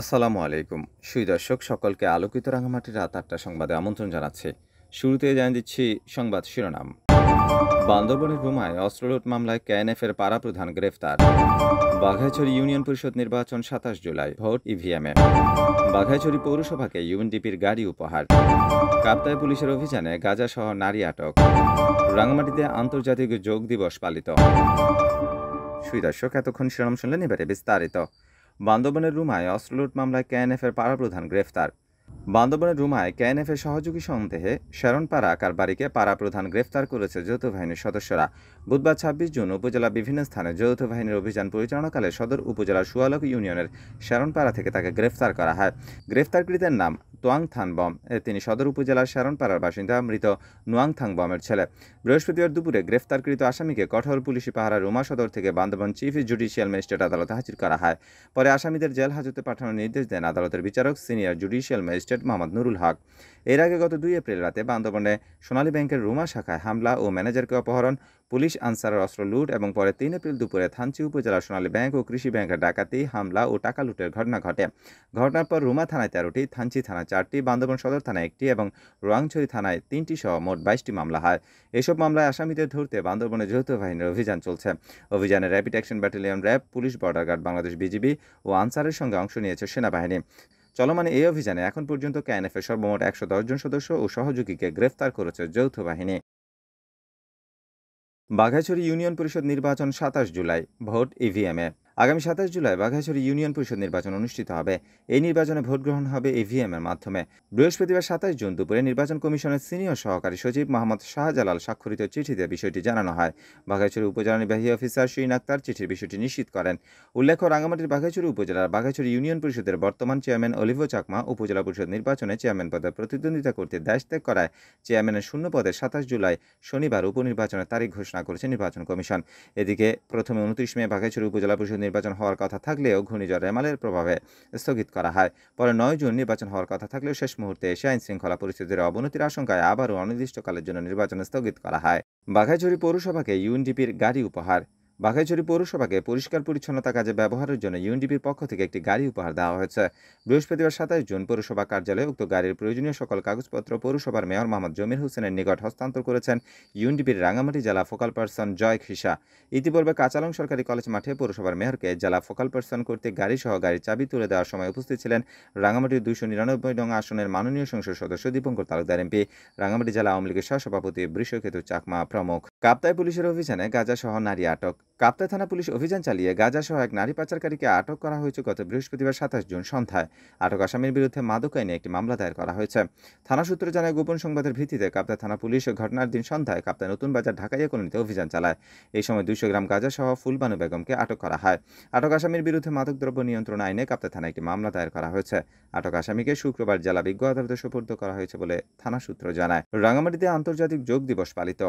আসসালামু আলাইকুম সুদর্শক সকলকে আলোকিত রাঙামাটির রাত আটটা সংবাদে আমন্ত্রণ জানাচ্ছে শুরুতে জানিয়ে দিচ্ছি সংবাদ শিরোনাম বান্দরবনের ভূমায় অস্ত্রলুট মামলায় এর পাড়া প্রধান গ্রেফতার বাঘাইছড়ি ইউনিয়ন পরিষদ নির্বাচন সাতাশ জুলাই ভোট এ বাঘাইছড়ি পৌরসভাকে ইউএনডিপির গাড়ি উপহার কাপ্তায় পুলিশের অভিযানে গাজা সহ নারী আটক রাঙামাটিতে আন্তর্জাতিক যোগ দিবস পালিত সুই দর্শক এতক্ষণ শিরোনাম শুনলেন এবারে বিস্তারিত বান্দরবনের রুমায় অস্ত্রলুট মামলায় এর পাড়া প্রধান গ্রেফতার বান্দরবানের রুমায় এর সহযোগী সন্দেহে শেরনপাড়া কারবারিকে পাড়া প্রধান গ্রেফতার করেছে যৌথ বাহিনীর সদস্যরা বুধবার ছাব্বিশ জুন উপজেলা বিভিন্ন স্থানে যৌথ বাহিনীর অভিযান পরিচালনাকালে সদর উপজেলার সুয়ালক ইউনিয়নের শেরনপাড়া থেকে তাকে গ্রেফতার করা হয় গ্রেফতারকৃতের নাম তোয়াং থানবম তিনি সদর উপজেলার শেরনপাড়ার বাসিন্দা মৃত নোয়াং থাংবমের ছেলে বৃহস্পতিবার দুপুরে গ্রেফতারকৃত আসামিকে কঠোর পুলিশি পাহারা রুমা সদর থেকে বান্দরবান চিফ জুডিশিয়াল ম্যাজিস্ট্রেট আদালতে হাজির করা হয় পরে আসামিদের জেল হাজতে পাঠানোর নির্দেশ দেন আদালতের বিচারক senior judicial magistrate advocate Mohammad Nurul Haque এর আগে গত দুই এপ্রিল রাতে বান্দরবনে সোনালী ব্যাংকের রুমা শাখায় হামলা ও ম্যানেজারকে অপহরণ পুলিশ আনসারের অস্ত্র লুট এবং পরে তিন এপ্রিল দুপুরে থানচি উপজেলা সোনালী ব্যাংক ও কৃষি ব্যাংকের ডাকাতি হামলা ও টাকা লুটের ঘটনা ঘটে ঘটনার পর রুমা থানায় তেরোটি থানচি থানা চারটি বান্দরবন সদর থানায় একটি এবং রোয়াংছড়ি থানায় তিনটি সহ মোট বাইশটি মামলা হয় এসব মামলায় আসামিদের ধরতে বান্দরবনে যৌথ বাহিনীর অভিযান চলছে অভিযানে rapid action battalion RAB police border guard Bangladesh BGB ও আনসারের সঙ্গে অংশ নিয়েছে সেনাবাহিনী চলমান এই অভিযানে এখন পর্যন্ত ক্যাএনএফের সর্বমোট একশো জন সদস্য ও সহযোগীকে গ্রেফতার করেছে যৌথ বাহিনী বাঘাছড়ি ইউনিয়ন পরিষদ নির্বাচন সাতাশ জুলাই ভোট ইভিএমে আগামী সাতাশ জুলাই বাঘাইছড়ি ইউনিয়ন পরিষদ নির্বাচন অনুষ্ঠিত হবে এই নির্বাচনে ভোট গ্রহণ হবে ইভিএম এর মাধ্যমে বৃহস্পতিবার সাতাশ জুন দুপুরে নির্বাচন কমিশনের সিনিয়র সহকারী সচিব মোহাম্মদ শাহজালাল স্বাক্ষরিত চিঠিতে বিষয়টি জানানো হয় বাঘাইছড়ি উপজেলা নির্বাহী অফিসার শিন আক্তার চিঠির বিষয়টি নিশ্চিত করেন উল্লেখ্য রাঙ্গামাটির বাঘাইছড়ি উপজেলার বাঘাইছড়ি ইউনিয়ন পরিষদের বর্তমান চেয়ারম্যান অলিভ চাকমা উপজেলা পরিষদ নির্বাচনে চেয়ারম্যান পদে প্রতিদ্বন্দ্বিতা করতে দেশ ত্যাগ করায় চেয়ারম্যানের শূন্য পদে সাতাশ জুলাই শনিবার উপনির্বাচনের তারিখ ঘোষণা করেছে নির্বাচন কমিশন এদিকে প্রথমে উনত্রিশ মে বাঘাইছড়ি উপজেলা পরিষদ নির্বাচন হওয়ার কথা থাকলেও ঘূর্ণিঝড় রেমালের প্রভাবে স্থগিত করা হয় পরে নয় জুন নির্বাচন হওয়ার কথা থাকলেও শেষ মুহূর্তে এসে আইন শৃঙ্খলা পরিস্থিতির অবনতির আশঙ্কায় আবারও অনির্দিষ্টকালের জন্য নির্বাচন স্থগিত করা হয় বাঘাইঝুড়ি পৌরসভাকে ইউএনডিপির গাড়ি উপহার বাঘাইছড়ি পৌরসভাকে পরিষ্কার পরিচ্ছন্নতা কাজে ব্যবহারের জন্য ইউএনডিপির পক্ষ থেকে একটি গাড়ি উপহার দেওয়া হয়েছে বৃহস্পতিবার সাতাশ জুন পৌরসভা কার্যালয়ে উক্ত গাড়ির প্রয়োজনীয় সকল কাগজপত্র পৌরসভার মেয়র মোহাম্মদ জমির হোসেনের নিকট হস্তান্তর করেছেন ইউএনডিপির রাঙামাটি জেলা ফোকাল পার্সন জয় খিসা ইতিপূর্বে কাঁচালং সরকারি কলেজ মাঠে পৌরসভার মেয়রকে জেলা ফোকাল পার্সন কর্তৃক গাড়িসহ গাড়ির চাবি তুলে দেওয়ার সময় উপস্থিত ছিলেন রাঙামাটির দুইশো নিরানব্বই নং আসনের মাননীয় সংসদ সদস্য দীপঙ্কর তালুকদার এমপি রাঙামাটি জেলা আওয়ামী লীগের সহসভাপতি বৃষকেতু চাকমা প্রমুখ কাপ্তায় পুলিশের অভিযানে গাজা সহ নারী আটক কাপ্তাই থানা পুলিশ অভিযান চালিয়ে সহ এক নারী পাচারকারীকে আটক করা হয়েছে গত বৃহস্পতিবার সাতাশ জুন সন্ধ্যায় আটক আসামির বিরুদ্ধে মাদক আইনে একটি মামলা দায়ের করা হয়েছে থানা সূত্র জানায় গোপন সংবাদের ভিত্তিতে কাপ্তাই থানা পুলিশ ঘটনার দিন সন্ধ্যায় কাপ্তাই নতুন বাজার ঢাকাইয়া কলোনিতে অভিযান চালায় এই সময় দুইশো গ্রাম সহ ফুলবানু বেগমকে আটক করা হয় আটক আসামির বিরুদ্ধে মাদকদ্রব্য নিয়ন্ত্রণ আইনে কাপ্তা থানায় একটি মামলা দায়ের করা হয়েছে আটক আসামিকে শুক্রবার জেলা বিজ্ঞ আদালতে সুপর্দ করা হয়েছে বলে থানা সূত্র জানায় রাঙামাটিতে আন্তর্জাতিক যোগ দিবস পালিত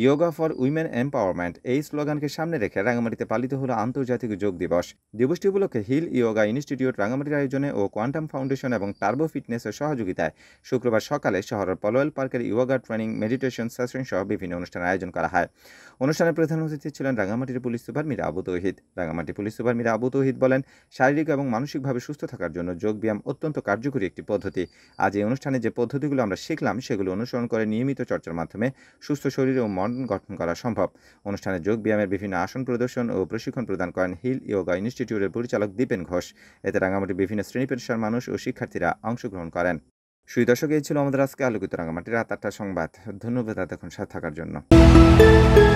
ইয়োগা ফর উইমেন এম্পাওয়ারমেন্ট এই স্লোগানকে সামনে রেখে রাঙামাটিতে পালিত হলো আন্তর্জাতিক যোগ দিবস দিবসটি উপলক্ষে হিল ইয়োগা ইনস্টিটিউট রাঙামাটির আয়োজনে ও কোয়ান্টাম ফাউন্ডেশন এবং টার্বো ফিটনেসের সহযোগিতায় শুক্রবার সকালে শহরের পলোয়েল পার্কের ইয়োগা ট্রেনিং মেডিটেশন সেশন সহ বিভিন্ন অনুষ্ঠানের আয়োজন করা হয় অনুষ্ঠানে প্রধান অতিথি ছিলেন রাঙামাটির police super Mira Abu Tauhid Rangamati police super Mira Abu Tauhid বলেন শারীরিক এবং মানসিকভাবে সুস্থ থাকার জন্য যোগব্যায়াম অত্যন্ত কার্যকরী একটি পদ্ধতি আজ এই অনুষ্ঠানে যে পদ্ধতিগুলো আমরা শিখলাম সেগুলো অনুসরণ করে নিয়মিত চর্চার মাধ্যমে সুস্থ শরীর ও মন্ডন গঠন করা সম্ভব অনুষ্ঠানে যোগ ব্যায়ামের বিভিন্ন আসন প্রদর্শন ও প্রশিক্ষণ প্রদান করেন হিল ইয়োগা ইনস্টিটিউটের পরিচালক দীপেন ঘোষ এতে রাঙামাটির বিভিন্ন শ্রেণী পেশার মানুষ ও শিক্ষার্থীরা অংশগ্রহণ করেন সুই দর্শক এই ছিল আমাদের আজকে আলোকিত রাঙামাটি রাত আটটা সংবাদ ধন্যবাদ এতক্ষণ সাথে থাকার জন্য